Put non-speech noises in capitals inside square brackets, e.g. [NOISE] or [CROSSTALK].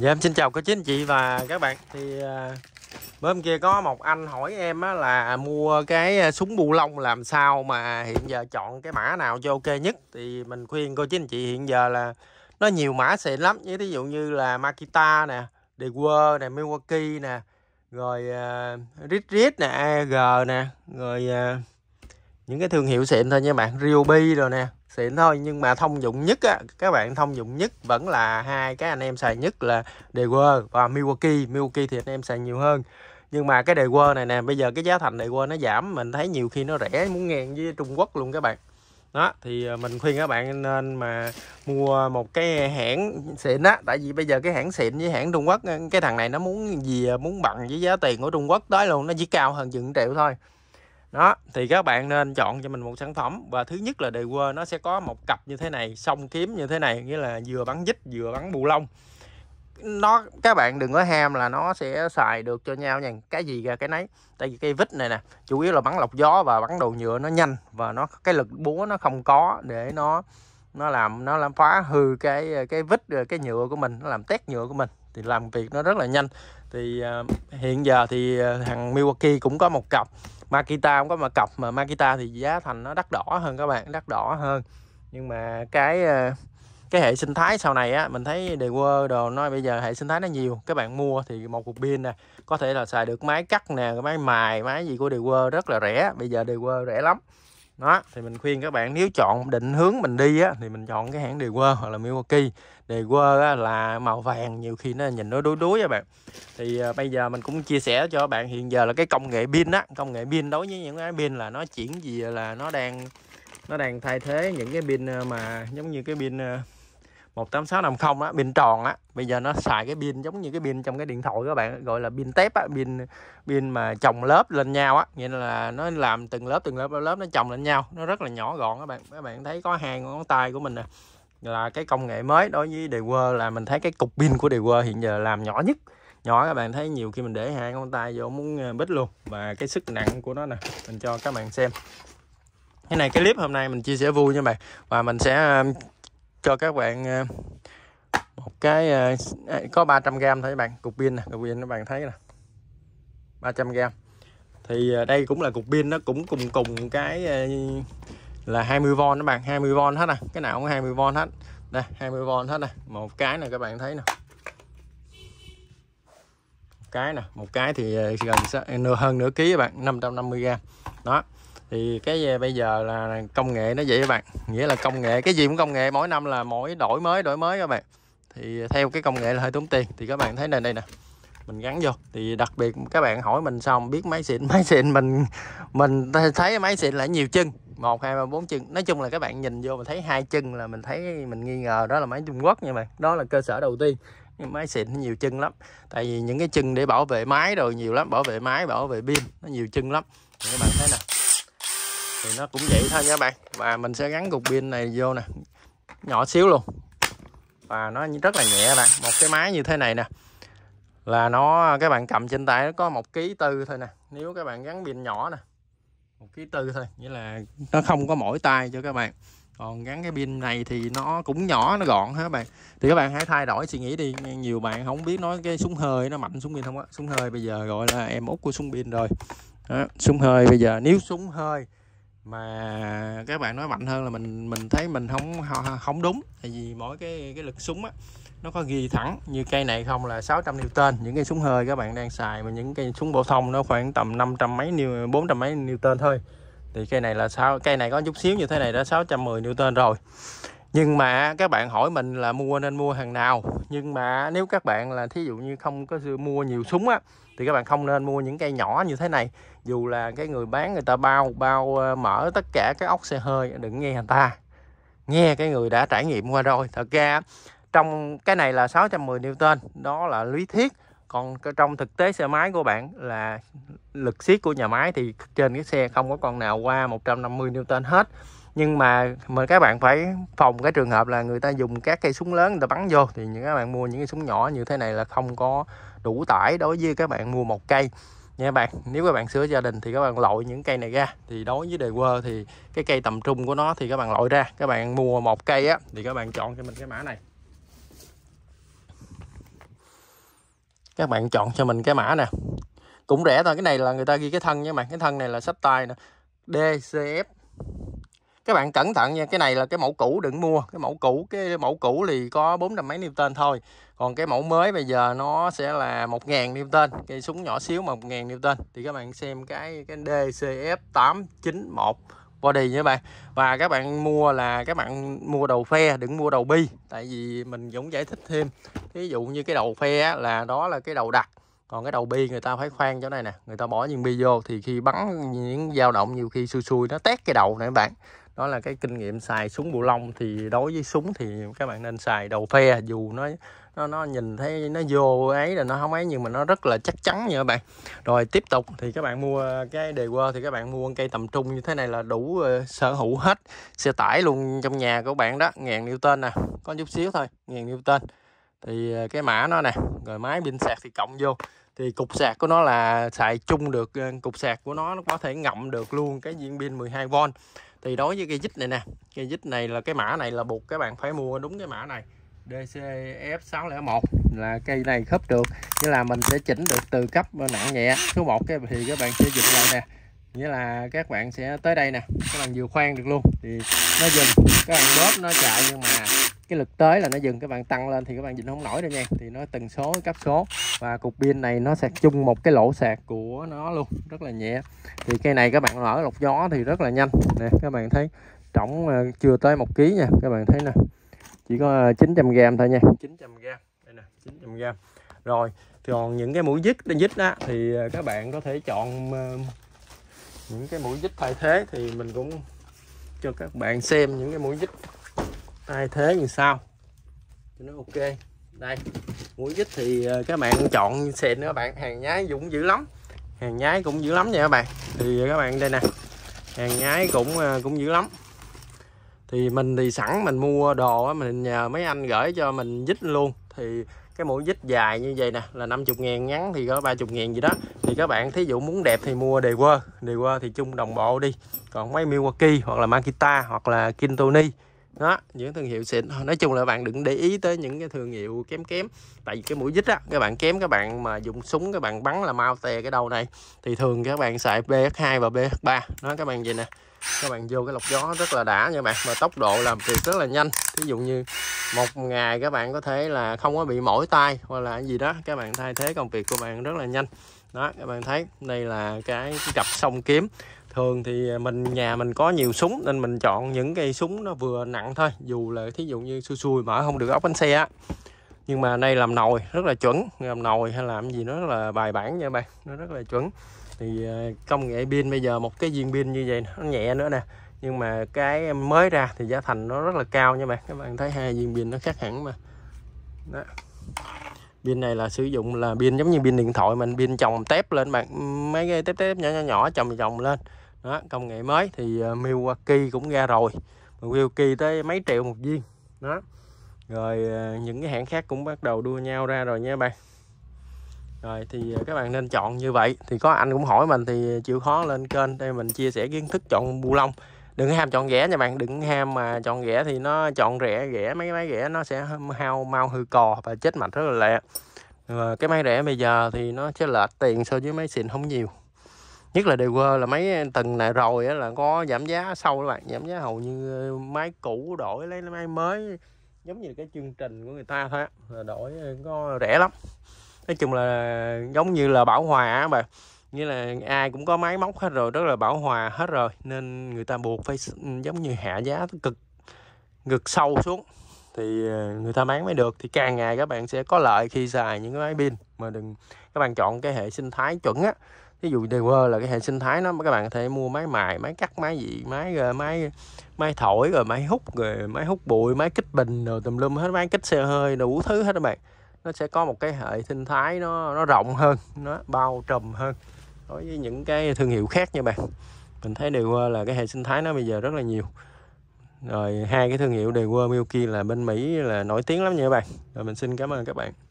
Dạ em xin chào cô chú anh chị và các bạn Thì à, bữa hôm kia có một anh hỏi em á, là mua cái à, súng bù lông làm sao mà hiện giờ chọn cái mã nào cho ok nhất Thì mình khuyên cô chú anh chị hiện giờ là nó nhiều mã xịn lắm Như thí dụ như là Makita nè, Dewar nè, Milwaukee nè Rồi uh, Rit Rit nè, AG nè Rồi uh, những cái thương hiệu xịn thôi nha bạn Ryobi rồi nè xịn thôi nhưng mà thông dụng nhất á các bạn thông dụng nhất vẫn là hai cái anh em xài nhất là Daewoo và Milwaukee Milwaukee thì anh em xài nhiều hơn nhưng mà cái Daewoo này nè bây giờ cái giá thành Daewoo nó giảm mình thấy nhiều khi nó rẻ muốn ngang với Trung Quốc luôn các bạn đó thì ờ, mình khuyên các bạn nên mà mua một cái hãng xịn á tại vì bây giờ cái hãng xịn với hãng Trung Quốc cái thằng này nó muốn gì ờ, muốn bằng với giá tiền của Trung Quốc tới luôn nó chỉ cao hơn chừng triệu thôi đó thì các bạn nên chọn cho mình một sản phẩm và thứ nhất là đề quơ nó sẽ có một cặp như thế này song kiếm như thế này nghĩa là vừa bắn dít vừa bắn bù lông nó các bạn đừng có ham là nó sẽ xài được cho nhau nha cái gì ra cái nấy tại vì cây vít này nè chủ yếu là bắn lọc gió và bắn đầu nhựa nó nhanh và nó cái lực búa nó không có để nó nó làm nó làm phá hư cái cái vít cái nhựa của mình nó làm tét nhựa của mình thì làm việc nó rất là nhanh thì uh, hiện giờ thì uh, thằng Milwaukee cũng có một cặp Makita cũng có mà cọc mà Makita thì giá thành nó đắt đỏ hơn các bạn đắt đỏ hơn nhưng mà cái ờ, cái hệ sinh thái sau này á mình thấy đề quơ đồ nói bây giờ hệ sinh thái nó nhiều các bạn mua thì một cục pin nè có thể là xài được máy cắt nè máy mài máy gì của đề quơ rất là rẻ bây giờ đề quơ rẻ lắm đó thì mình khuyên các bạn nếu chọn định hướng mình đi á thì mình chọn cái hãng Deezer hoặc là Milwaukee Deezer á, là màu vàng nhiều khi nó nhìn nó đuối đuối các bạn thì à, bây giờ mình cũng chia sẻ cho bạn hiện giờ là cái công nghệ pin á công nghệ pin đối với những cái pin là nó chuyển gì là nó đang nó đang thay thế những cái pin à, mà giống như cái pin à, 18650 á, pin tròn á. Bây giờ nó xài cái pin giống như cái pin trong cái điện thoại các bạn, gọi là pin tép á, pin pin mà chồng lớp lên nhau á, nghĩa là nó làm từng lớp từng lớp lớp nó chồng lên nhau, nó rất là nhỏ gọn các bạn. Các bạn thấy có hàng ngón tay của mình nè. Là cái công nghệ mới đối với Dewar là mình thấy cái cục pin của Dewar hiện giờ làm nhỏ nhất. Nhỏ các bạn thấy nhiều khi mình để hai ngón tay vô muốn ờ, bít luôn và cái sức nặng của nó nè, mình cho các bạn xem cái này cái clip hôm nay mình chia sẻ vui nha bạn và mình sẽ cho các bạn ờ, một cái ờ, à, có 300g thôi các bạn cục pin nè cục pin các bạn thấy nè 300g thì ờ, đây cũng là cục pin nó cũng cùng cùng cái là 20V các bạn 20V hết nè cái nào cũng 20V hết đây 20V hết nè một cái nè các bạn thấy nè một cái nè một cái thì gần hơn nửa ký các bạn 550g đó thì cái ờ, bây giờ là công nghệ nó vậy các bạn nghĩa là công nghệ cái gì cũng công nghệ mỗi năm là mỗi đổi mới đổi mới các bạn thì theo cái công nghệ là hơi tốn tiền thì các bạn thấy này đây nè mình gắn vô thì đặc biệt các bạn hỏi mình xong biết máy xịn [LAUGHS] máy xịn mình mình thấy máy xịn là nhiều chân một hai ba bốn chân nói chung là các bạn nhìn vô mà thấy hai chân là mình thấy mình nghi ngờ đó là máy trung quốc nha bạn đó là cơ sở đầu tiên nhưng máy xịn nhiều chân lắm tại vì những cái chân để bảo vệ máy rồi nhiều lắm bảo vệ máy bảo vệ pin nó nhiều chân lắm các bạn thấy nè thì nó cũng vậy thôi nha bạn và mình sẽ gắn cục pin này vô nè nhỏ xíu luôn và nó rất là nhẹ bạn một cái máy như thế này nè là nó các bạn cầm trên tay nó có một ký tư thôi nè nếu các bạn gắn pin nhỏ nè một ký tư thôi nghĩa là nó không có mỗi tay cho các bạn còn gắn cái pin này thì nó cũng nhỏ nó gọn hết các bạn thì các bạn hãy thay đổi suy nghĩ đi nhiều bạn không biết nói cái súng hơi nó mạnh súng pin không á súng hơi bây giờ gọi là em út của súng pin rồi đó, súng hơi bây giờ nếu súng hơi mà các bạn nói mạnh hơn là mình mình thấy mình không không đúng tại vì mỗi cái cái lực súng á nó có ghi thẳng như cây này không là 600 Newton những cái súng hơi các bạn đang xài mà những cây súng phổ thông nó khoảng tầm 500 mấy 400 mấy Newton thôi thì cây này là sao cây này có chút xíu như thế này đã 610 Newton rồi nhưng mà các bạn hỏi mình là mua nên mua hàng nào nhưng mà nếu các bạn là thí dụ như không có mua nhiều súng á thì các bạn không nên mua những cây nhỏ như thế này dù là cái người bán người ta bao bao ờ, mở tất cả cái ốc xe hơi đừng nghe người ta nghe cái người đã trải nghiệm qua rồi thật ra trong cái này là 610 Newton đó là lý thuyết còn trong thực tế xe máy của bạn là lực xiết của nhà máy thì trên cái xe không có con nào qua 150 Newton hết nhưng mà mà các bạn phải phòng cái trường hợp là người ta dùng các cây súng lớn người ta bắn vô thì những các bạn mua những cái súng nhỏ như thế này là không có đủ tải đối với các bạn mua một cây nha các bạn nếu các bạn sửa gia đình thì các bạn loại những cây này ra thì đối với đề quơ thì cái cây tầm trung của nó thì các bạn loại ra các bạn mua một cây á thì các bạn chọn cho mình cái mã này các bạn chọn cho mình cái mã nè cũng rẻ thôi cái này là người ta ghi cái thân nha các bạn cái thân này là sách tay nè DCF các bạn cẩn thận nha cái này là cái mẫu cũ đừng mua cái mẫu cũ cái mẫu cũ thì có bốn trăm mấy newton thôi còn cái mẫu mới bây giờ nó sẽ là một ngàn newton cái súng nhỏ xíu mà một ngàn newton thì các bạn xem cái cái DCF 891 body nha các bạn và các bạn mua là các bạn mua đầu phe đừng mua đầu bi tại vì mình cũng giải thích thêm ví dụ như cái đầu phe là đó là cái đầu đặt còn cái đầu bi người ta phải khoan chỗ này nè người ta bỏ viên bi vô thì khi bắn những dao động nhiều khi xui xui nó tét cái đầu này các bạn đó là cái kinh nghiệm xài súng bù lông thì đối với súng thì các bạn nên xài đầu phe dù nó nó nó nhìn thấy nó vô ấy là nó không ấy nhưng mà nó rất là chắc chắn nha các bạn rồi tiếp tục thì các bạn mua cái đề quơ thì các bạn mua cây tầm trung như thế này là đủ uh, sở hữu hết xe tải luôn trong nhà của bạn đó ngàn newton nè có chút xíu thôi ngàn newton thì ờ, cái mã nó nè rồi máy pin sạc thì cộng vô thì cục sạc của nó là xài chung được ờ, cục sạc của nó nó có thể ngậm được luôn cái viên pin 12V thì đối với cây dít này nè cây dít này là cái mã này là buộc các bạn phải mua đúng cái mã này DCF601 là cây này khớp được nghĩa là mình sẽ chỉnh được từ cấp nặng nhẹ số 1 cái thì các bạn sẽ dựng lại nè nghĩa là các bạn sẽ tới đây nè các bạn vừa khoan được luôn thì nó dừng các bạn bóp nó chạy nhưng mà cái lực tới là nó dừng các bạn tăng lên thì các bạn nhìn không nổi đâu nha thì nó từng số cấp số và cục pin này nó sạc chung một cái lỗ sạc của nó luôn rất là nhẹ thì cây này các bạn mở lọc gió thì rất là nhanh nè các bạn thấy trọng ờ, chưa tới một ký nha các bạn thấy nè chỉ có 900 ờ, g thôi nha 900 g đây nè 900 g rồi còn những cái mũi dít dít đó thì ờ, các bạn có thể chọn những cái mũi dít thay thế thì mình cũng cho các bạn xem những cái mũi dít tay thế như sau cho nó ok đây mũi dít thì ờ, các bạn chọn xịn các bạn hàng nhái dũng dữ lắm hàng nhái cũng dữ lắm nha các bạn thì ờ, các bạn đây nè hàng nhái cũng ờ, cũng dữ lắm thì mình thì sẵn mình mua đồ mình nhờ mấy anh gửi cho mình dít luôn thì cái mũi dít dài như vậy nè là 50 ngàn ngắn thì có 30 ngàn gì đó thì các bạn thí dụ muốn đẹp thì mua đề quơ đề quơ thì chung đồng bộ đi còn mấy Milwaukee hoặc là Makita hoặc là Kintoni đó những thương hiệu xịn nói chung là bạn đừng để ý tới những cái thương hiệu kém kém tại vì cái mũi dít á các bạn kém các bạn mà dùng súng các bạn bắn là mau tè cái đầu này thì thường các bạn xài BH2 và BH3 đó các bạn gì nè các bạn vô cái lọc gió rất là đã nha bạn mà tốc độ làm việc rất là nhanh ví dụ như một ngày các bạn có thể là không có bị mỏi tay hoặc là gì đó các bạn thay thế công việc của bạn rất là nhanh đó các bạn thấy đây là cái cặp song kiếm thường thì à, mình nhà mình có nhiều súng nên mình chọn những cây súng nó vừa nặng thôi dù là thí dụ như xui xui mở không được ốc bánh xe nhưng mà đây làm nồi rất là chuẩn làm nồi hay làm gì nó rất là bài bản nha bạn nó rất là chuẩn thì à, công nghệ pin bây giờ một cái viên pin như vậy nó nhẹ nữa nè nhưng mà cái mới ra thì giá thành nó rất là cao nha bạn các bạn thấy hai viên pin nó khác hẳn mà đó pin này là sử dụng là pin giống như pin điện thoại mình pin chồng tép lên bạn mấy cái tép tép nhỏ nhỏ nhỏ chồng chồng lên đó công nghệ mới thì ờ, Milwaukee cũng ra rồi Milwaukee tới mấy triệu một viên đó rồi ờ, những cái hãng khác cũng bắt đầu đua nhau ra rồi nha bạn rồi thì ờ, các bạn nên chọn như vậy thì có anh cũng hỏi mình thì chịu khó lên kênh đây mình chia sẻ kiến thức chọn bu lông đừng ham chọn rẻ nha bạn đừng ham mà chọn rẻ thì nó chọn rẻ rẻ mấy cái máy rẻ nó sẽ hao mau hư cò và chết mạch rất là lẹ và cái máy rẻ bây giờ thì nó sẽ lệch tiền so với máy xịn không nhiều nhất là đều là mấy tuần này rồi là có giảm giá sâu các bạn giảm giá hầu như ờ, máy cũ đổi lấy máy mới giống như cái chương trình của người ta thôi là đổi ờ, có rẻ lắm nói chung là giống như là bảo hòa mà như là ai cũng có máy móc hết rồi rất là bảo hòa hết rồi nên người ta buộc phải ừ, giống như hạ giá cực cực sâu xuống thì ờ, người ta bán mới được thì càng ngày các bạn sẽ có lợi khi xài những cái máy pin mà đừng các bạn chọn cái hệ sinh thái chuẩn á ví dụ đề quơ là cái hệ sinh thái nó các bạn có thể mua máy mài máy cắt máy gì máy ờ, máy máy thổi rồi máy hút rồi máy hút bụi máy kích bình rồi tùm lum hết máy kích xe hơi đủ thứ hết các bạn nó sẽ có một cái hệ sinh thái nó nó rộng hơn nó bao trùm hơn đối với những cái thương hiệu khác nha bạn mình thấy đều quơ là cái hệ sinh thái nó bây giờ rất là nhiều rồi hai cái thương hiệu đều quơ Milky là bên Mỹ là nổi tiếng lắm nha các bạn rồi mình xin cảm ơn các bạn